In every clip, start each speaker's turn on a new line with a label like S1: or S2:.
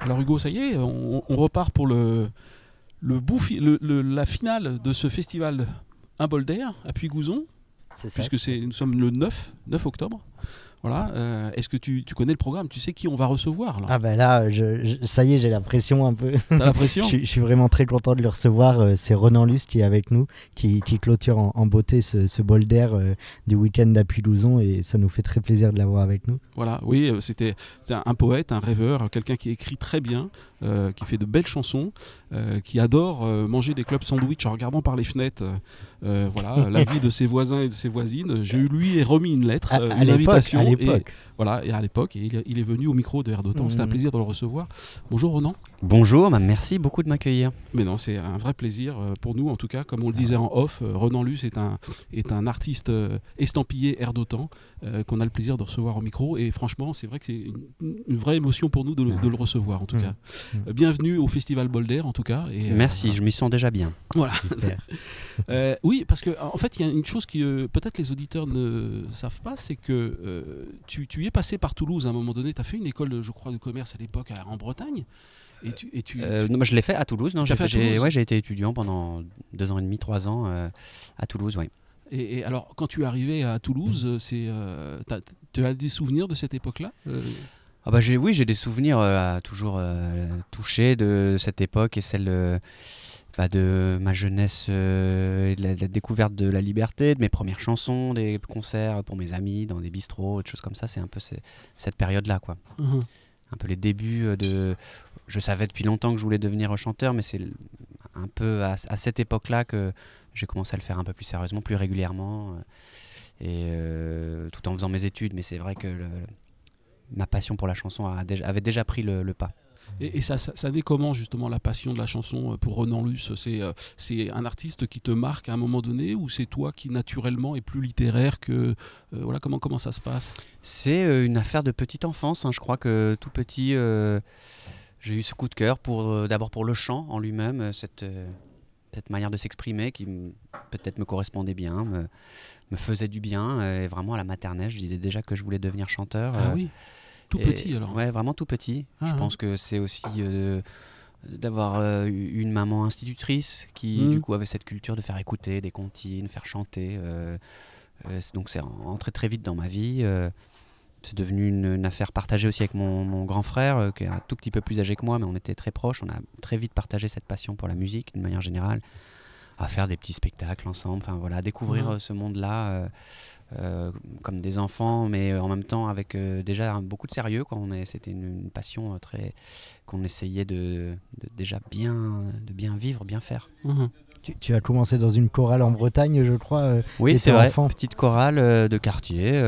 S1: Alors Hugo, ça y est, on, repart pour le, le, le, la finale de ce festival Un bol d'air à Puy-Gouzon, puisque nous sommes le 9, 9 octobre. Voilà. Euh, est-ce que tu, connais le programme Tu sais qui on va recevoir là Ah
S2: ben là, ça y est, j'ai l'impression un peu. T'as l'impression je, suis vraiment très content de le recevoir. Euh, c'est Renan Luce qui est avec nous, qui, clôture en, beauté ce, bol d'air euh, du week-end à et ça nous fait très plaisir de l'avoir avec nous.
S1: Voilà, oui, c'était un poète, un rêveur, quelqu'un qui écrit très bien, qui fait de belles chansons, qui adore manger des clubs sandwich en regardant par les fenêtres. voilà, la vie de ses voisins et de ses voisines. Je lui ai remis une lettre, à, une voilà, et à l'époque, il, est venu au micro de d'Autant, C'était un mmh. plaisir de le recevoir. Bonjour Ronan. Bonjour, bah, merci beaucoup de m'accueillir. Mais non, c'est un vrai plaisir euh, pour nous, en tout cas, comme on le disait en off, euh, Renan Luce est un, est un artiste euh, estampillé Air qu'on a le plaisir de recevoir au micro. Et franchement, c'est vrai que c'est une, vraie émotion pour nous de le, recevoir, en tout mmh. cas. Mmh. bienvenue au Festival Bolder, en tout cas. merci, je m'y sens déjà bien. Voilà. oui, parce que en fait, il y a une chose que peut-être les auditeurs ne savent pas, c'est que tu, tu, es passé par Toulouse à un moment donné. Tu as fait une école, je crois, de commerce à l'époque en Bretagne. Et tu, euh, Non, je l'ai fait à Toulouse. Non, j'ai,
S3: été étudiant pendant deux ans et demi, trois ans euh, à Toulouse,
S1: Et, alors, quand tu es arrivé à Toulouse, euh, tu as, des souvenirs de cette époque-là
S3: ah bah j'ai, Oui, j'ai des souvenirs toujours touchés de cette époque et celle bah, de ma jeunesse, euh, et de la, découverte de la liberté, de mes premières chansons, des concerts pour mes amis, dans des bistrots, des choses comme ça. C'est un peu cette période-là, quoi. Mmh un peu les débuts euh, de. Je savais depuis longtemps que je voulais devenir chanteur, mais c'est un peu à, cette époque-là que j'ai commencé à le faire un peu plus sérieusement, plus régulièrement, euh, et tout en faisant mes études. Mais c'est vrai que ma passion pour la chanson avait déjà pris le pas.
S1: Et, ça, ça, comment justement la passion de la chanson euh, pour Renan Luce. C'est euh, c'est un artiste qui te marque à un moment donné ou c'est toi qui naturellement est plus littéraire que euh, voilà comment comment ça se passe C'est une affaire de petite enfance.
S3: Hein. Je crois que tout petit, j'ai eu ce coup de cœur pour d'abord pour le chant en lui-même, cette cette manière de s'exprimer qui peut-être me correspondait bien, me, faisait du bien. Et vraiment, à la maternelle, je disais déjà que je voulais devenir chanteur. Ah oui tout petit alors Ouais, vraiment tout petit. Ah, je hein. pense que c'est aussi euh, d'avoir euh, une maman institutrice qui mm. du coup avait cette culture de faire écouter des comptines, faire chanter. Euh, donc c'est entré très vite dans ma vie. c'est devenu une, affaire partagée aussi avec mon, mon grand frère, qui est un tout petit peu plus âgé que moi, mais on était très proches. On a très vite partagé cette passion pour la musique d'une manière générale à faire des petits spectacles ensemble, enfin voilà, découvrir mhm. euh, ce monde-là euh, euh, comme des enfants, mais en même temps avec déjà beaucoup de sérieux. c'était une, passion très qu'on essayait de, déjà bien, de bien vivre, bien faire.
S2: Mhm. Tu, as commencé dans une chorale en Bretagne, je crois. oui, c'est vrai.
S3: Petite chorale de quartier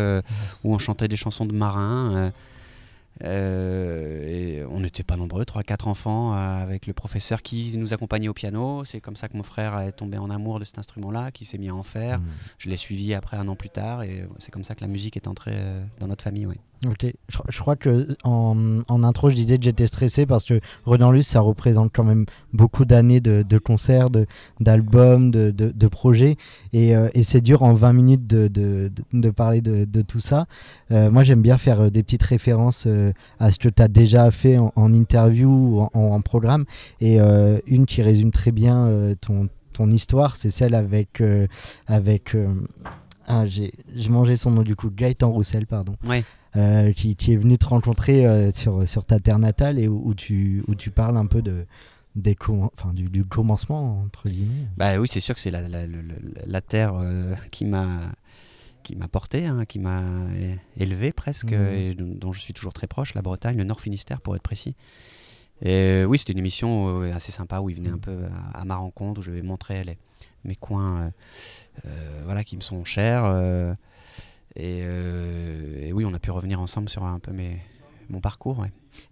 S3: où on chantait des chansons de marins. Euh, et on n'était pas nombreux, 3-4 enfants, euh, avec le professeur qui nous accompagnait au piano. C'est comme ça que mon frère est tombé en amour de cet instrument-là, qui s'est mis à en faire. Mmh. Je l'ai suivi après un an plus tard, et c'est comme ça que la musique est entrée euh, dans notre famille.
S2: Ok, je, crois que en, intro, je disais que j'étais stressé parce que Renan Luce, ça représente quand même beaucoup d'années de, de, concerts, d'albums, de, de, de, projets. Et, euh, et c'est dur en 20 minutes de, parler de, tout ça. Euh, moi, j'aime bien faire euh, des petites références à ce que tu as déjà fait en, interview ou en, programme. Et une qui résume très bien ton, ton, histoire, c'est celle avec. avec ah, j'ai mangé son nom du coup, Gaëtan Roussel, pardon. Oui. Euh, qui, est venu te rencontrer euh, sur, sur ta terre natale et où, tu, où tu parles un peu de, des enfin, du, commencement, entre
S3: Bah oui, c'est sûr que c'est la, la, la, terre euh, qui m'a qui m'a porté, hein, qui m'a élevé presque, mmh. et dont je suis toujours très proche, la Bretagne, le Nord Finistère pour être précis. Et oui, c'était une émission assez sympa où il venait un peu à, ma rencontre, où je vais montrer les, mes coins voilà, qui me sont chers. Euh, et, oui, on a pu revenir ensemble sur un peu mon parcours.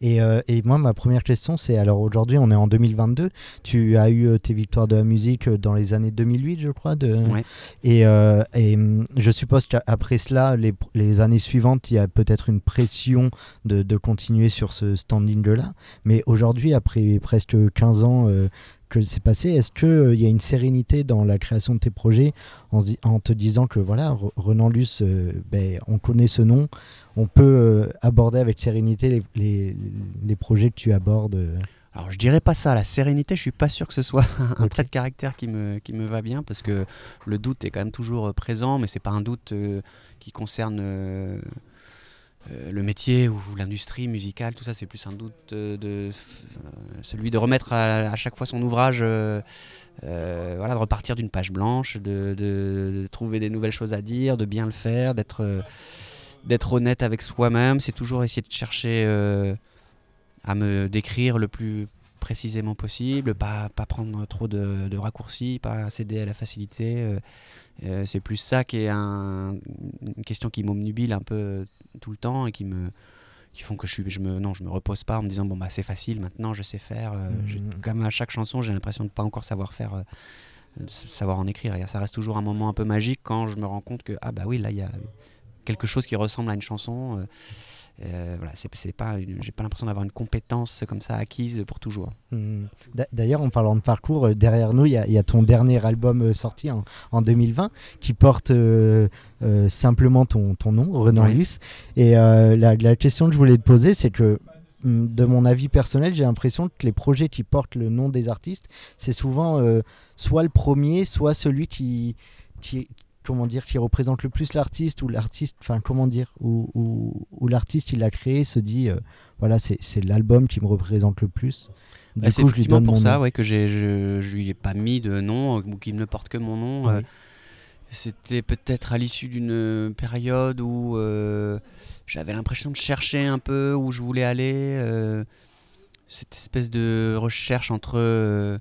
S2: Euh, et, moi, ma première question, c'est alors aujourd'hui, on est en 2022. Tu as eu euh, tes victoires de la musique dans les années 2008, je crois. De... Et, hum, je suppose qu'après cela, les, années suivantes, il y a peut-être une pression de, de, continuer sur ce standing-là. Mais aujourd'hui, après presque 15 ans, que c'est passé Est-ce qu'il euh, il y a une sérénité dans la création de tes projets en, te disant que voilà, Renan Luce, euh, ben, on connaît ce nom, on peut euh, aborder avec sérénité les, projets que tu abordes alors
S3: je dirais pas ça, la sérénité, je suis pas sûr que ce soit un trait de caractère qui me, qui me va bien parce que le doute est quand même toujours présent, mais c'est pas un doute qui concerne euh, le métier ou l'industrie musicale, tout ça, c'est plus un doute euh, de, euh, celui de remettre à, chaque fois son ouvrage, voilà, de repartir d'une page blanche, de, trouver des nouvelles choses à dire, de bien le faire, d'être honnête avec soi-même. C'est toujours essayer de chercher à me décrire le plus précisément possible, pas, pas prendre trop de, raccourcis, pas céder à la facilité. Euh, euh, c'est plus ça qui est un, une question qui m'omnubile un peu tout le temps et qui me qui font que je je me non je me repose pas en me disant bon bah c'est facile maintenant je sais faire euh, mmh. comme à chaque chanson j'ai l'impression de pas encore savoir faire savoir en écrire ça reste toujours un moment un peu magique quand je me rends compte que ah bah oui là il y a quelque chose qui ressemble à une chanson euh, voilà, c'est, pas j'ai pas l'impression d'avoir une compétence comme ça acquise pour toujours.
S2: Hmm. D'ailleurs, en parlant de parcours, euh, derrière nous, il y, a ton dernier album euh, sorti en, 2020 qui porte simplement ton, nom, Renan oui. Et la, la, question que je voulais te poser, c'est que hmm, de mon avis personnel, j'ai l'impression que les projets qui portent le nom des artistes, c'est souvent soit le premier, soit celui qui, qui comment dire, qui représente le plus l'artiste, ou l'artiste, enfin, comment dire, où, l'artiste, il l'a créé, se dit, euh, voilà, c'est l'album qui me représente le plus. Bah, c'est justement pour ça
S3: ouais, que je, je lui ai pas mis de nom, ou qu'il ne porte que mon nom. Euh, c'était peut-être à l'issue d'une euh, période où j'avais l'impression de chercher un peu où je voulais aller. cette espèce de recherche entre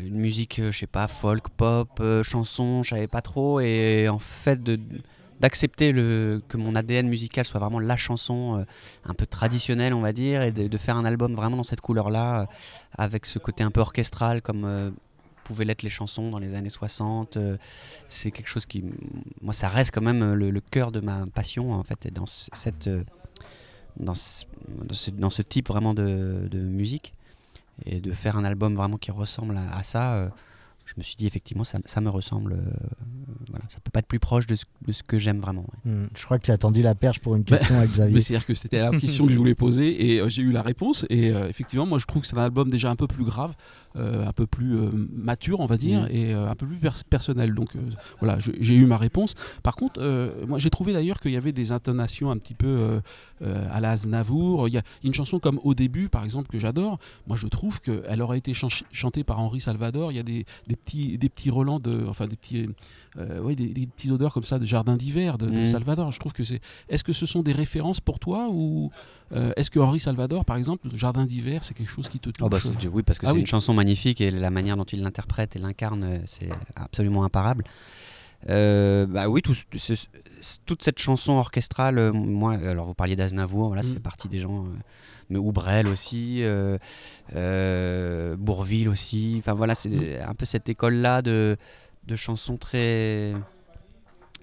S3: une musique, euh, je sais pas, folk, pop, euh, chanson, je savais pas trop. Et en fait, d'accepter que mon ADN musical soit vraiment la chanson euh, un peu traditionnelle, on va dire, et de, faire un album vraiment dans cette couleur-là, avec ce côté un peu orchestral comme. pouvaient l'être les chansons dans les années 60. c'est quelque chose qui, moi, ça reste quand même le, cœur de ma passion en fait, dans cette, dans ce, type vraiment de musique. Et de faire un album vraiment qui ressemble à, ça, euh, je me suis dit effectivement, ça me ressemble euh, voilà, ça peut pas être plus proche de ce, que j'aime vraiment.
S2: Hmm, je crois que tu as tendu la perche pour une bah, question Xavier. C'est-à-dire
S1: que c'était la question que je voulais poser et euh, j'ai eu la réponse. Et euh, effectivement, moi je trouve que c'est un album déjà un peu plus grave, euh, un peu plus mature, on va dire, hmm. et un peu plus personnel. Donc voilà, j'ai eu ma réponse. Par contre, moi j'ai trouvé d'ailleurs qu'il y avait des intonations un petit peu à la Aznavour. Il y a une chanson comme Au début, par exemple, que j'adore. Moi je trouve qu'elle aurait été chantée par Henri Salvador. Il y a des, petits, des petits relents, de, enfin des petits. Euh, ouais, des, petites odeurs comme ça de jardin d'hiver de, mm. Salvador. Je trouve que c'est. Est-ce que ce sont des références pour toi ou euh, est-ce que Henri Salvador, par exemple, jardin d'hiver, c'est quelque chose qui te ah bah, touche Oui, parce que ah c'est une
S3: chanson magnifique et la manière dont il l'interprète et l'incarne, euh, c'est absolument imparable. bah oui, toute cette chanson orchestrale, moi, alors vous parliez d'Aznavour, voilà, ça mm. fait partie des gens, mais Oubrel aussi, Bourville aussi, enfin voilà, c'est mm. un peu cette école-là de, de chansons très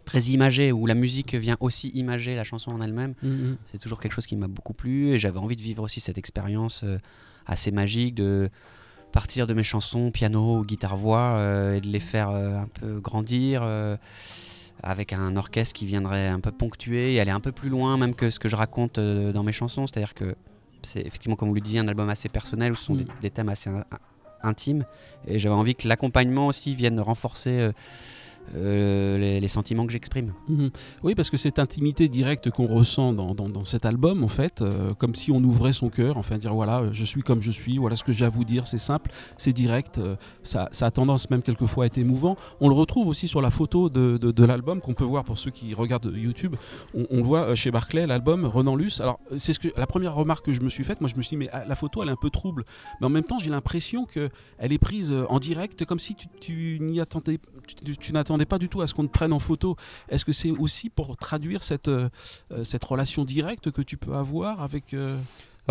S3: très imagées où la musique vient aussi imager la chanson en elle-même. Mm, mm. C'est toujours quelque chose qui m'a beaucoup plu et j'avais envie de vivre aussi cette expérience euh, assez magique de partir de mes chansons piano, guitare, voix euh, et de les faire euh, un peu grandir avec un orchestre qui viendrait un peu ponctuer et aller un peu plus loin même que ce que je raconte dans mes chansons. C'est-à-dire que c'est effectivement, comme vous le disiez, un album assez personnel où ce sont mm. des, des, thèmes assez intime. Et j'avais envie que l'accompagnement aussi vienne renforcer euh, euh,
S1: les, sentiments que j'exprime. Mhm. Oui, parce que cette intimité directe qu'on ressent dans, dans, cet album, en fait, euh, comme si on ouvrait son cœur, enfin dire voilà, euh, je suis comme je suis, voilà ce que j'ai à vous dire, c'est simple, c'est direct, ça, ça, a tendance même quelquefois à être émouvant. On le retrouve aussi sur la photo de, de, l'album qu'on peut voir pour ceux qui regardent YouTube. On, on voit chez Barclay l'album Renan Luce. Alors, c'est ce que, la première remarque que je me suis faite, moi je me suis dit, mais ah, la photo elle est un peu trouble, mais en même temps j'ai l'impression qu'elle est prise en direct, comme si tu, tu n'y attendais, tu, tu n'attendais pas du tout à ce qu'on te prenne en photo. Est-ce que c'est aussi pour traduire cette, euh, euh, cette relation directe que tu peux avoir avec... Euh,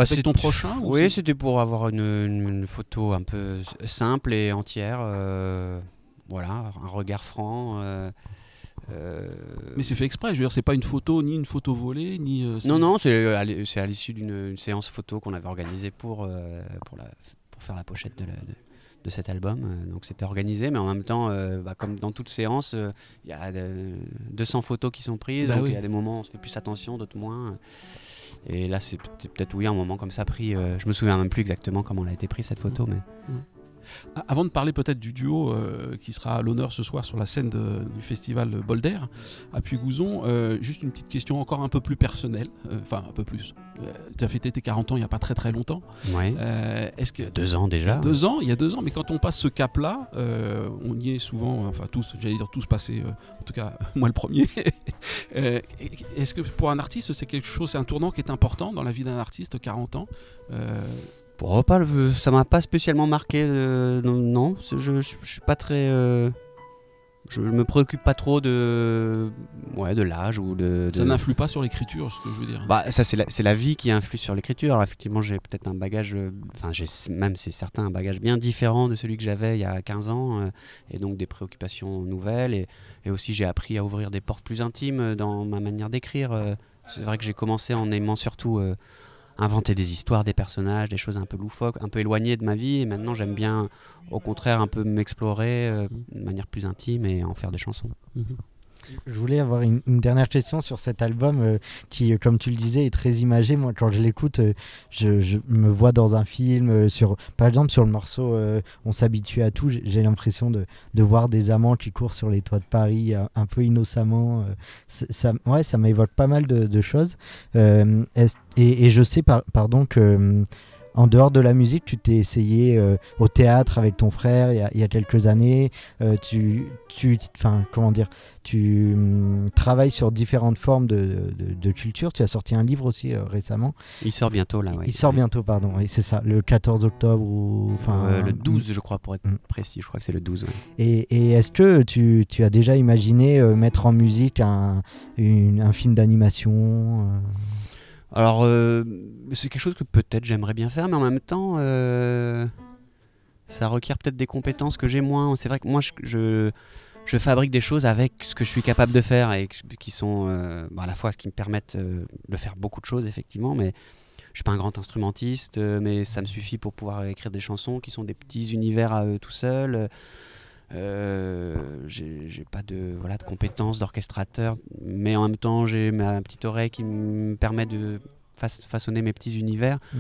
S1: c'est ton prochain Oui, c'était
S3: pour avoir une, une, photo un peu simple et entière. voilà, un regard franc.
S1: Mais c'est fait exprès, je veux dire, c'est pas une photo, ni une photo volée, ni. non, non,
S3: c'est à l'issue d'une séance photo qu'on avait organisée pour, pour, la, pour faire la pochette de la, de cet album. Euh, donc c'était organisé, mais en même temps, euh, bah, comme dans toute séance, euh, il y a 200 photos qui sont prises. Bah donc il y a des moments où on se fait plus attention, d'autres moins. Et là, c'est peut-être oui, un moment comme ça pris. je me souviens même plus exactement comment elle a été prise cette photo, mm.
S1: mais. Ah, avant de parler peut-être du duo euh, qui sera à l'honneur ce soir sur la scène du festival Bolder à Puy-Gouzon, euh, juste une petite question encore un peu plus personnelle, euh, enfin un peu plus. tu as fêté tes 40 ans il n'y a pas très très longtemps. Est-ce que deux ans déjà Deux ans, il y a deux ans, mais quand on passe ce cap-là, on y est souvent, enfin tous, j'allais dire tous passés, en tout cas moi le premier. Est-ce que pour un artiste c'est quelque chose, c'est un tournant qui est important dans la vie d'un artiste 40 ans pour oh, pas, ça m'a pas spécialement marqué.
S3: Euh, non, je, je, suis pas très. Euh, je me préoccupe pas trop de, ouais, de l'âge ou de, Ça n'influe
S1: pas sur l'écriture, ce que je veux dire. Bah, ça,
S3: c'est la, la, vie qui influe sur l'écriture. Effectivement, j'ai peut-être un bagage, euh, enfin, j'ai même, c'est certain, un bagage bien différent de celui que j'avais il y a 15 ans, et donc des préoccupations nouvelles. Et, et aussi, j'ai appris à ouvrir des portes plus intimes dans ma manière d'écrire. c'est vrai que j'ai commencé en aimant surtout inventer des histoires, des personnages, des choses un peu loufoques, un peu éloignées de ma vie. Et maintenant, j'aime bien, au contraire, un peu m'explorer euh, de manière plus intime et en faire des chansons.
S1: Mhm.
S2: Je voulais avoir une, dernière question sur cet album euh, qui, euh, comme tu le disais, est très imagé. Moi, quand je l'écoute, euh, je, me vois dans un film. sur, par exemple, sur le morceau On s'habitue à tout, j'ai l'impression de, voir des amants qui courent sur les toits de Paris un, peu innocemment. ça, ouais, ça m'évoque pas mal de, choses. Et, je sais, pardon, que en dehors de la musique, tu t'es essayé euh, au théâtre avec ton frère il y a, quelques années. Euh, tu, tu, enfin, comment dire, tu hum, travailles sur différentes formes de, culture. Tu as sorti un livre aussi euh, récemment.
S3: Il sort bientôt là. Il sort
S2: bientôt, pardon. Oui, c'est ça, le 14 octobre ou enfin le 12,
S3: hum. je crois, pour être hum. précis. Je crois que c'est le 12.
S2: Et, est-ce que tu, as déjà imaginé mettre en musique un, un film d'animation
S3: alors, euh, c'est quelque chose que peut-être j'aimerais bien faire, mais en même temps, euh, ça requiert peut-être des compétences que j'ai moins. C'est vrai que moi, je, fabrique des choses avec ce que je suis capable de faire et qui sont euh, bah, à la fois ce qui me permettent de faire beaucoup de choses, effectivement, mais je suis pas un grand instrumentiste, mais ça me suffit pour pouvoir écrire des chansons qui sont des petits univers à tout seuls. Euh, j'ai pas de, voilà, de compétences d'orchestrateur, mais en même temps, j'ai ma petite oreille qui me permet de façonner mes petits univers. Mm.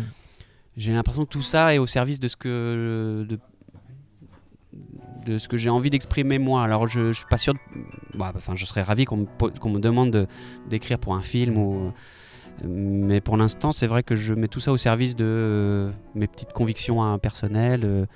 S3: J'ai l'impression que tout ça est au service de ce que, de, ce que j'ai envie d'exprimer moi. Alors je, suis pas sûr, bah, enfin je serais ravi qu'on me, demande d'écrire pour un film ou, mais pour l'instant c'est vrai que je mets tout ça au service de euh, mes petites convictions hein, personnelles, euh,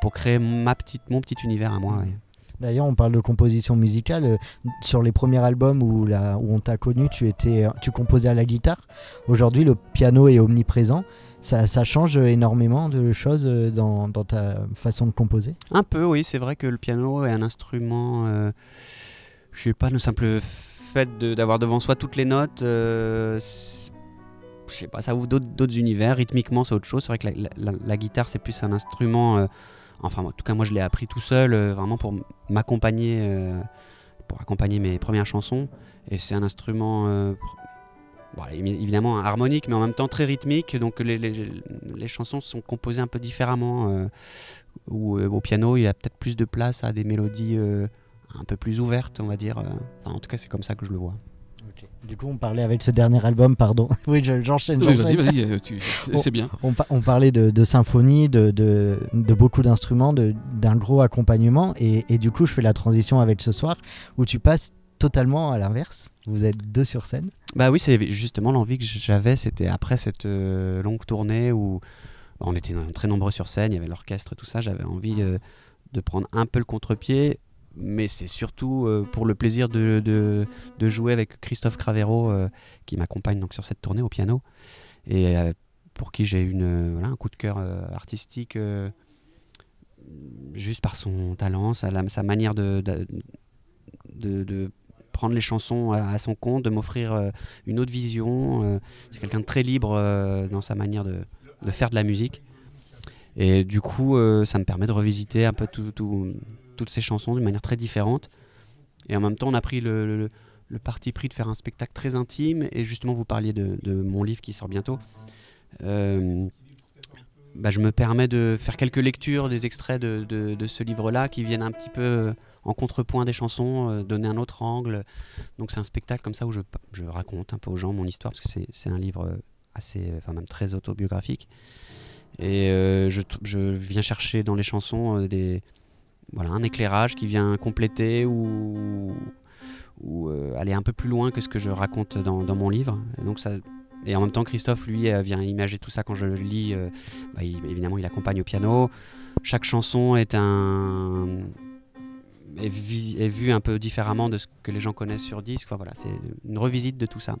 S3: pour, créer ma petite, mon petit univers à moi. Mhm.
S2: D'ailleurs, on parle de composition musicale. Euh, sur les premiers albums où, la, où on t'a connu, tu, étais, euh, tu composais à la guitare. Aujourd'hui, le piano est omniprésent. Ça, change énormément de choses euh, dans, ta façon de composer
S3: Un peu, oui. C'est vrai que le piano est un instrument, je sais pas, le simple fait d'avoir devant soi toutes les notes, je sais pas, ça ouvre d'autres univers. Rythmiquement, c'est autre chose. C'est vrai que la, guitare, c'est plus un instrument. Euh, enfin, en tout cas, moi, je l'ai appris tout seul, euh, vraiment pour m'accompagner, euh, pour accompagner mes premières chansons. Et c'est un instrument. évidemment harmonique, mais en même temps très rythmique. Donc les, chansons sont composées un peu différemment. Ou au piano, il y a peut-être plus de place à des mélodies un peu plus ouvertes, on va dire. en tout cas, c'est comme ça que je le vois.
S2: Du coup, on parlait avec ce dernier album, pardon. Oui, j'enchaîne. vas-y, vas-y, c'est bien. On, parlait de, symphonie, de, beaucoup d'instruments, d'un gros accompagnement. Et, du coup, je fais la transition avec ce soir où tu passes totalement à l'inverse. Vous êtes deux sur scène.
S3: Bah oui, c'est justement l'envie que j'avais. C'était après cette euh, longue tournée où on était très nombreux sur scène, il y avait l'orchestre et tout ça. J'avais envie ah. euh, de prendre un peu le contre-pied mais c'est surtout euh, pour le plaisir de, jouer avec Christophe Cravero euh, qui m'accompagne donc sur cette tournée au piano et euh, pour qui j'ai une un coup de cœur artistique juste par son talent, sa, manière de, prendre les chansons à, son compte, de m'offrir une autre vision. c'est quelqu'un de très libre dans sa manière de, faire de la musique. Et du coup, ça me permet de revisiter un peu tout toutes ces chansons d'une manière très différente. Et en même temps, on a pris le, parti pris de faire un spectacle très intime. Et justement, vous parliez de, mon livre qui sort bientôt. Euh, bah, je me permets de faire quelques lectures des extraits de, ce livre-là qui viennent un petit peu euh, en contrepoint des chansons, euh, donner un autre angle. Donc c'est un spectacle comme ça où je, raconte un peu aux gens mon histoire, parce que c'est un livre assez, enfin même très autobiographique. Et je, viens chercher dans les chansons des, voilà, un éclairage qui vient compléter ou, euh, aller un peu plus loin que ce que je raconte dans, mon livre. Et donc ça, et en même temps, Christophe, lui, euh, vient imager tout ça quand je le lis. Euh, bah, évidemment, il accompagne au piano. Chaque chanson est un est, est, vu un peu différemment de ce que les gens connaissent sur disque. voilà, c'est une revisite de tout ça.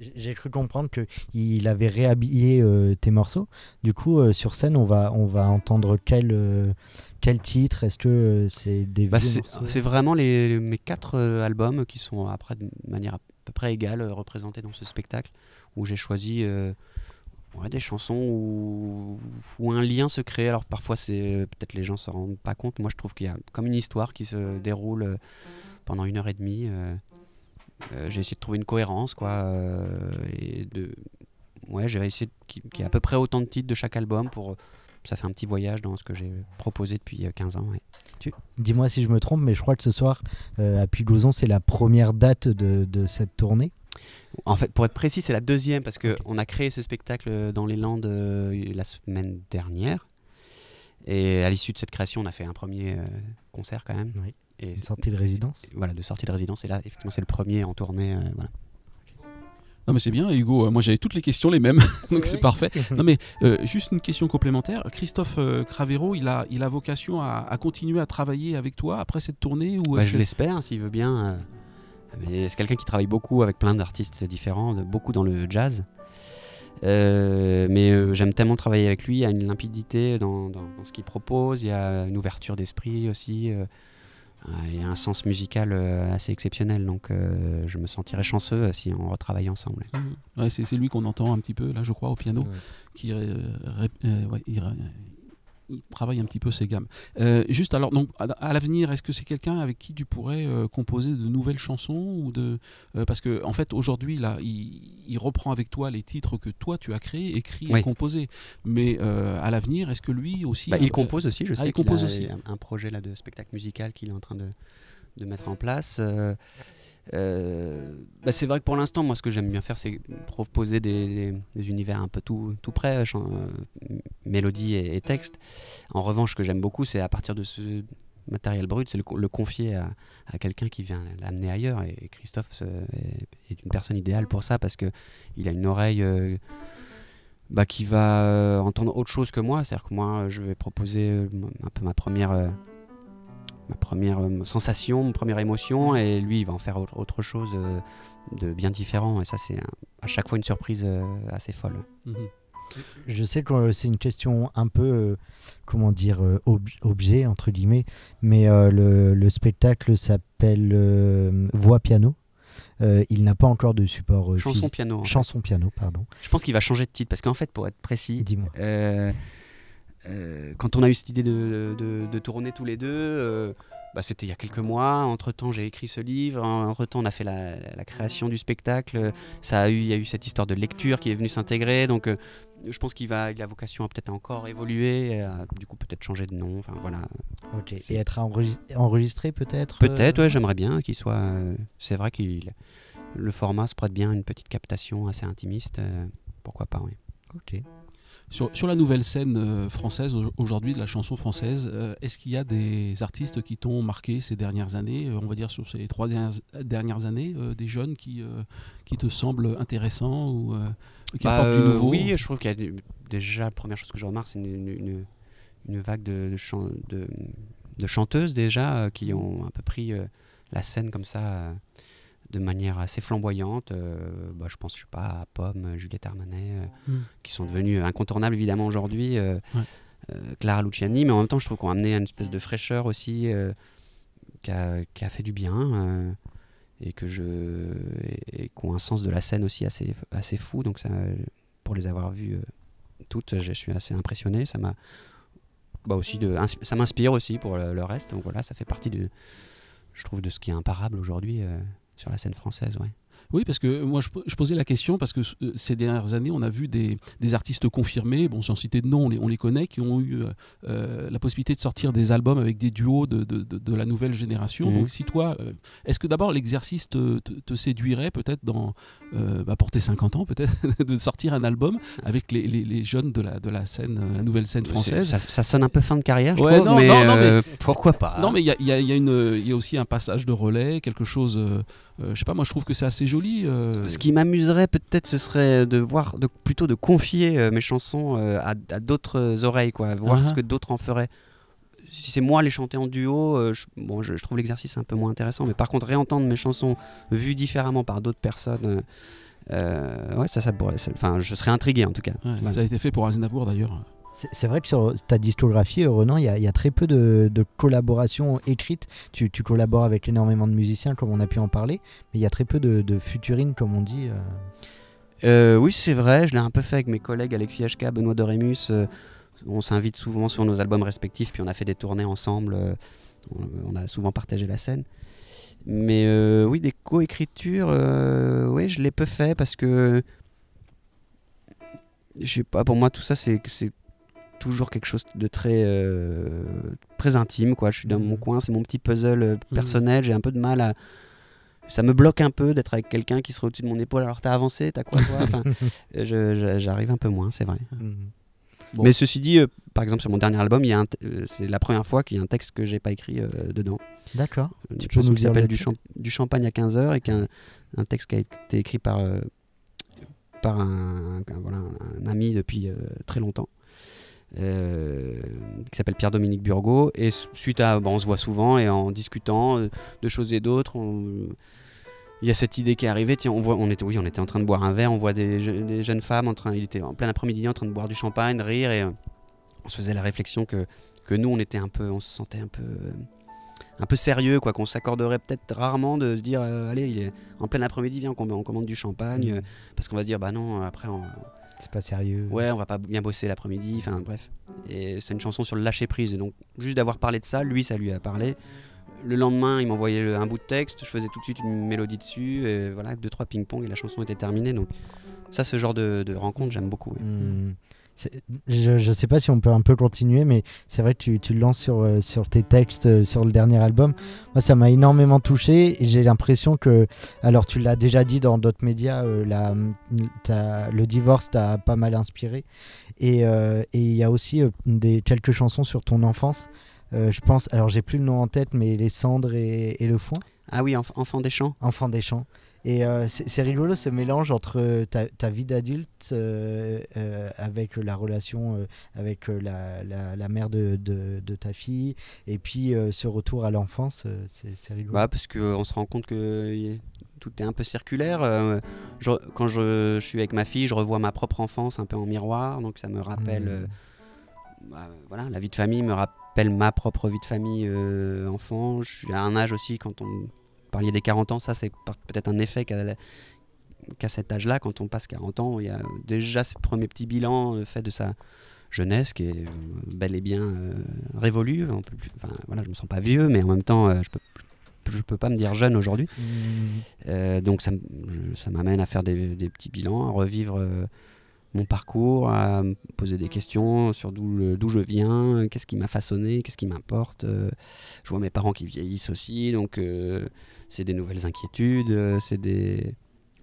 S2: J'ai cru comprendre qu'il avait réhabillé euh, tes morceaux. Du coup, euh, sur scène, on va, on va entendre quel, euh, quel titre Est-ce que c'est des bah, C'est
S3: vraiment les, mes quatre albums qui sont après de manière à peu près égale représentés dans ce spectacle où j'ai choisi des chansons où, un lien se crée. Alors parfois, c'est peut-être les gens ne se rendent pas compte. Moi, je trouve qu'il y a comme une histoire qui se déroule euh, pendant une heure et demie. Euh, euh, j'ai essayé de trouver une cohérence, quoi. et de, ouais, j'ai essayé qu'il y ait à peu près autant de titres de chaque album pour. Ça fait un petit voyage dans ce que j'ai proposé depuis 15 ans.
S2: Tu... Dis-moi si je me trompe, mais je crois que ce soir, à puy c'est la première date de cette tournée.
S3: En fait, pour être précis, c'est la deuxième parce qu'on a créé ce spectacle euh, dans les Landes euh, la semaine dernière. Et à l'issue de cette création, on a fait un premier euh, concert quand même. Oui.
S2: Et sortie de résidence. voilà, de sortie de résidence.
S1: Et là, effectivement, c'est le premier en tournée. voilà. Non mais c'est bien Hugo, moi j'avais toutes les questions les mêmes, donc c'est parfait. Non mais juste une question complémentaire, Christophe Cravero, il a, il a vocation à, continuer à travailler avec toi après cette tournée ou bah, Je l'espère s'il veut bien
S3: c'est quelqu'un qui travaille beaucoup avec plein d'artistes différents, beaucoup dans le jazz. Euh, mais euh, j'aime tellement travailler avec lui, il y a une limpidité dans, ce qu'il propose, il y a une ouverture d'esprit aussi, euh, il y a un sens musical assez exceptionnel, donc je me sentirais chanceux si on retravaillait ensemble.
S1: Mmh. c'est lui qu'on entend un petit peu, là je crois, au piano, qui il, il travaille un petit peu ses gammes. Euh, juste alors, donc, à, l'avenir, est-ce que c'est quelqu'un avec qui tu pourrais euh, composer de nouvelles chansons ou de, euh, Parce que en fait, aujourd'hui, là, il, reprend avec toi les titres que toi tu as créés, écrits et composés. Mais à l'avenir, est-ce que lui aussi. Bah, il compose aussi, je ah, sais. il, compose a aussi.
S3: Un, un projet là, de spectacle musical qu'il est en train de, de mettre en place. Euh, bah, c'est vrai que pour l'instant, moi, ce que j'aime bien faire, c'est proposer des, univers un peu tout, tout près, euh, euh, mélodie et, et, texte. En revanche, ce que j'aime beaucoup, c'est à partir de ce matériel brut, c'est le, confier à, quelqu'un qui vient l'amener ailleurs. Et, Christophe est, une personne idéale pour ça parce que il a une oreille bah, qui va entendre autre chose que moi. C'est-à-dire que moi, je vais proposer un peu ma première ma première euh, sensation, ma première émotion, et lui, il va en faire autre chose euh, de bien différent. Et ça, c'est à chaque fois une surprise euh, assez
S2: folle. Mhm. Je sais que c'est une question un peu, comment dire, objet, entre guillemets, mais le, spectacle s'appelle Voix Piano. il n'a pas encore de support. chanson piano. Chanson piano, pardon.
S3: Je pense qu'il va changer de titre parce qu'en fait, pour être précis, dis-moi. Euh, quand on a eu cette idée de, tourner tous les deux, euh, bah, c'était il y a quelques mois. Entre-temps, j'ai écrit ce livre. Entre-temps, on a fait la, création du spectacle. Ça a eu, il y a eu cette histoire de lecture qui est venue s'intégrer. Donc, euh, je pense qu'il va, il a vocation à peut-être encore évoluer, du coup peut-être changer de nom. Enfin voilà.
S2: Et être enregistré, peut-être. Peut-être.
S3: Ouais, j'aimerais bien qu'il soit. c'est vrai qu'il, le format se prête bien à une petite captation assez intimiste. pourquoi pas, oui.
S2: Ok.
S1: Sur, la nouvelle scène euh, française, aujourd'hui, de la chanson française, euh, est-ce qu'il y a des artistes qui t'ont marqué ces dernières années, euh, on va dire sur ces trois dernières, années, des jeunes qui, qui te semblent intéressants ou qui bah, apportent du nouveau Oui,
S3: je trouve qu'il y a déjà, la première chose que je remarque, c'est une, vague de, de chanteuses déjà qui ont un peu pris la scène comme ça de manière assez flamboyante. Euh, bah, je pense, je sais pas, à Pomme, Juliette Armanet, euh, mm. qui sont devenues incontournables évidemment aujourd'hui. Euh, Clara Luciani, mais en même temps, je trouve qu'on a amené une espèce de fraîcheur aussi qui a, fait du bien et que je et, un sens de la scène aussi assez assez fou. Donc ça, pour les avoir vues toutes, je suis assez impressionné. Ça m'a bah, aussi de ça m'inspire aussi pour le, reste. Donc voilà, ça fait partie de je trouve de ce qui est imparable aujourd'hui sur la scène française, oui.
S1: Oui, parce que moi je, posais la question parce que euh, ces dernières années, on a vu des, artistes confirmés, bon, sans citer de nom, on les, connaît, qui ont eu euh, euh, la possibilité de sortir des albums avec des duos de, la nouvelle génération. Donc, mmh. si toi, est-ce que d'abord l'exercice te, séduirait peut-être dans, bah, pour tes 50 ans peut-être, de sortir un album avec les, jeunes de la, de la scène, nouvelle scène française ça, sonne un peu fin de carrière, je crois. mais, pourquoi pas Non, mais il y a, y, a, y a, aussi un passage de relais, quelque chose. Euh, je sais pas, moi je trouve que c'est assez joli. Euh. Ce qui m'amuserait peut-être, ce serait de voir,
S3: plutôt de confier euh, mes chansons à, d'autres oreilles, quoi, voir ce uh-huh. que d'autres en feraient si c'est moi les chanter en duo, je, bon, je, trouve l'exercice un peu moins intéressant. Mais par contre, réentendre mes chansons vues différemment par d'autres personnes, ouais, ça, ça pourrait. Enfin, je serais
S1: intrigué en tout cas.
S2: Ça a été fait pour Aznavour d'ailleurs. C'est vrai que sur ta discographie, euh, Renan, il y, a très peu de, collaborations écrites. Tu, collabores avec énormément de musiciens, comme on a pu en parler, mais il y a très peu de, futurines, comme on dit. Euh.
S3: Euh, oui, c'est vrai. Je l'ai un peu fait avec mes collègues Alexis HK, Benoît Dorémus. on s'invite souvent sur nos albums respectifs, puis on a fait des tournées ensemble. on, a souvent partagé la scène. Mais oui, des co-écritures, oui, je l'ai peu fait parce que. Je sais pas, pour moi, tout ça, c'est toujours quelque chose de très, euh, très intime. Quoi. Je suis dans mm. mon coin, c'est mon petit puzzle euh, mm. personnel. J'ai un peu de mal à. Ça me bloque un peu d'être avec quelqu'un qui serait au-dessus de mon épaule. Alors t'as avancé, t'as quoi, toi enfin, euh, J'arrive un peu moins, c'est vrai. Mm. Mais ceci dit, par exemple, sur mon dernier album, c'est la première fois qu'il y a un texte que j'ai pas écrit dedans. D'accord. Une chose qui s'appelle du, Champagne à 15h et qui un, un, texte qui a été écrit par par un, voilà, un, ami depuis très longtemps. Euh, qui s'appelle Pierre-Dominique Burgot. Et suite à, bah, on se voit souvent et en discutant euh, de choses et d'autres, il y a cette idée qui est arrivée. Tiens, on on était, oui, on était en train de boire un verre, on voit des, jeunes femmes en train, il était en plein après-midi en train de boire du champagne, rire et euh, on se faisait la réflexion que que nous, on était un peu, on se sentait un peu. un peu sérieux quoi qu'on s'accorderait peut-être rarement de se dire allez il est en plein après-midi viens on commande du champagne mmh. parce qu'on va se dire bah non après on,
S2: c'est pas sérieux. Ouais,
S3: on va pas bien bosser l'après-midi, enfin bref. Et c'est une chanson sur le lâcher prise. Donc juste d'avoir parlé de ça, lui, ça lui a parlé. Le lendemain, il m'envoyait un bout de texte, je faisais tout de suite une mélodie dessus, et voilà, deux, trois ping-pong et la chanson était terminée. Donc ça, ce genre de, rencontre,
S2: j'aime beaucoup. Hmm je ne sais pas si on peut un peu continuer, mais c'est vrai que tu, le lances sur, euh, sur tes textes euh, sur le dernier album. Moi, ça m'a énormément touché et j'ai l'impression que, alors tu l'as déjà dit dans d'autres médias, euh, le divorce t'a pas mal inspiré. Et il y a aussi des, quelques chansons sur ton enfance. je pense, alors j'ai plus le nom en tête, mais Les cendres et, le foin. Ah oui, Enfant des champs. Enfant des champs. Et euh, c'est rigolo ce mélange entre euh, ta, vie d'adulte euh, avec la relation avec la, la, mère de, de, ta fille et puis ce retour à l'enfance, c'est rigolo. Bah,
S3: parce qu'on se rend compte que tout est un peu circulaire. quand je, suis avec ma fille, je revois ma propre enfance un peu en miroir, donc ça me rappelle. Mmh. Bah, voilà, la vie de famille me rappelle ma propre vie de famille enfant. Je suis à un âge aussi quand on parliez des 40 ans, ça c'est peut-être un effet qu'à cet âge-là, quand on passe 40 ans, il y a déjà ce premier petit bilan fait de sa jeunesse qui est euh, bel et bien euh, révolue. Enfin, voilà, je me sens pas vieux, mais en même temps, euh, je ne peux pas me dire jeune aujourd'hui. Mmh. donc ça, m'amène à faire des, petits bilans, à revivre mon parcours, à me poser des questions sur d'où je viens, qu'est-ce qui m'a façonné, qu'est-ce qui m'importe. je vois mes parents qui vieillissent aussi, donc c'est des nouvelles inquiétudes, euh, c'est des.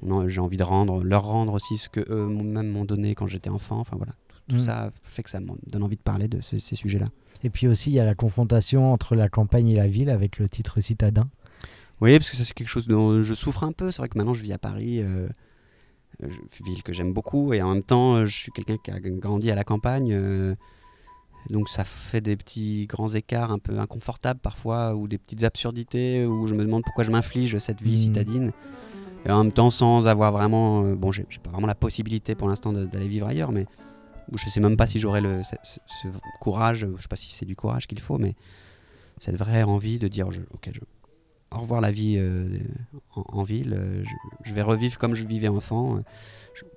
S3: non J'ai envie de rendre, leur rendre aussi ce que eux-mêmes m'ont donné quand j'étais enfant. Enfin voilà, tout, mm. ça fait que ça me donne envie de parler de ces sujets-là.
S2: Et puis aussi, il y a la confrontation entre la campagne et la ville avec le titre citadin. Oui,
S3: parce que c'est quelque chose dont je souffre un peu. C'est vrai que maintenant, je vis à Paris. Euh, ville que j'aime beaucoup et en même temps euh, je suis quelqu'un qui a grandi à la campagne donc ça fait des petits grands écarts un peu inconfortables parfois, ou des petites absurdités, où je me demande pourquoi je m'inflige cette vie hmm. citadine. Et en même temps, sans avoir vraiment. Euh, bon, j'ai pas vraiment la possibilité pour l'instant d'aller vivre ailleurs, mais je sais même pas si j'aurai ce, courage, je sais pas si c'est du courage qu'il faut, mais cette vraie envie de dire je, ok, je, au revoir la vie euh, en, ville, euh, je, vais revivre comme je vivais enfant.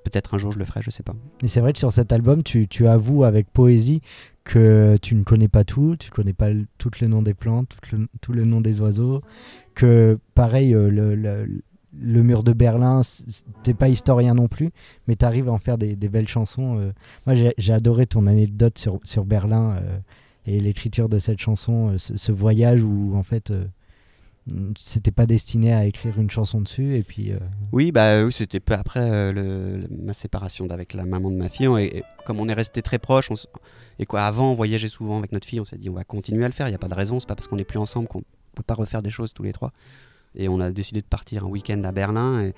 S3: Peut-être un jour je le ferai, je sais pas.
S2: Et c'est vrai que sur cet album, tu, tu avoues avec poésie que tu ne connais pas tout, tu ne connais pas tout les noms des plantes, tout le nom des oiseaux, que pareil, euh, le, mur de Berlin, n'es pas historien non plus, mais tu arrives à en faire des, belles chansons. Euh. moi, j'ai adoré ton anecdote sur, Berlin euh, et l'écriture de cette chanson, ce, voyage où en fait c'était pas destiné à écrire une chanson dessus et puis euh,
S3: oui bah oui c'était peu après euh, le, ma séparation avec la maman de ma fille et, comme on est resté très proches on et quoi avant on voyageait souvent avec notre fille on s'est dit on va continuer à le faire il n'y a pas de raison c'est pas parce qu'on n'est plus ensemble qu'on peut pas refaire des choses tous les trois et on a décidé de partir un week-end à Berlin et,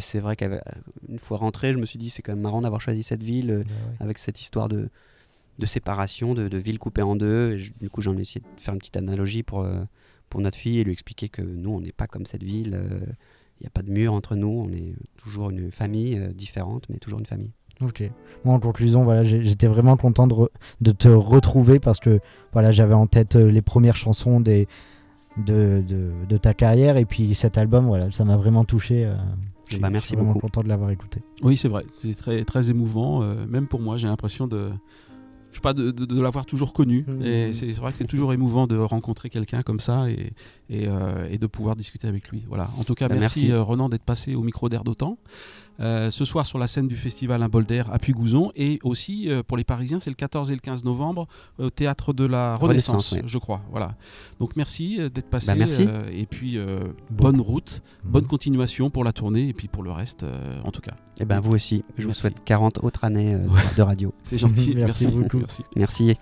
S3: c'est vrai qu'une euh, fois rentré je me suis dit c'est quand même marrant d'avoir choisi cette ville bah avec cette histoire de de séparation de, ville coupée en deux et du coup j'en ai essayé de faire une petite analogie pour pour notre fille et lui expliquer que nous, on n'est pas comme cette ville. Il euh, n'y a pas de mur entre nous. On est toujours une famille euh, différente, mais toujours une famille.
S2: Ok. Moi, en conclusion, voilà, j'étais vraiment content de, te retrouver parce que voilà, j'avais en tête euh, les premières chansons des, de, de, ta carrière et puis cet album, voilà, ça m'a vraiment touché. merci bah, je suis beaucoup. Content de l'avoir écouté.
S1: Oui, c'est vrai. C'est très très émouvant, même pour moi. J'ai l'impression de je sais pas, de, l'avoir toujours connu. Mmh. Et c'est vrai que c'est toujours émouvant de rencontrer quelqu'un comme ça et, euh, de pouvoir discuter avec lui. Voilà. En tout cas, bah, merci, Renan euh, d'être passé au micro d'Air d'Otan. Euh, ce soir sur la scène du festival Un bol d'air à Puy-Gouzon et aussi euh, pour les Parisiens c'est le 14 et le 15 novembre au théâtre de la Renaissance, je crois voilà donc merci euh, d'être passé bah, merci. et puis bonne route mhm. bonne continuation pour la tournée et puis pour le reste en tout cas et eh ben vous aussi je vous souhaite 40 autres années
S2: de radio c'est gentil merci, beaucoup merci, merci.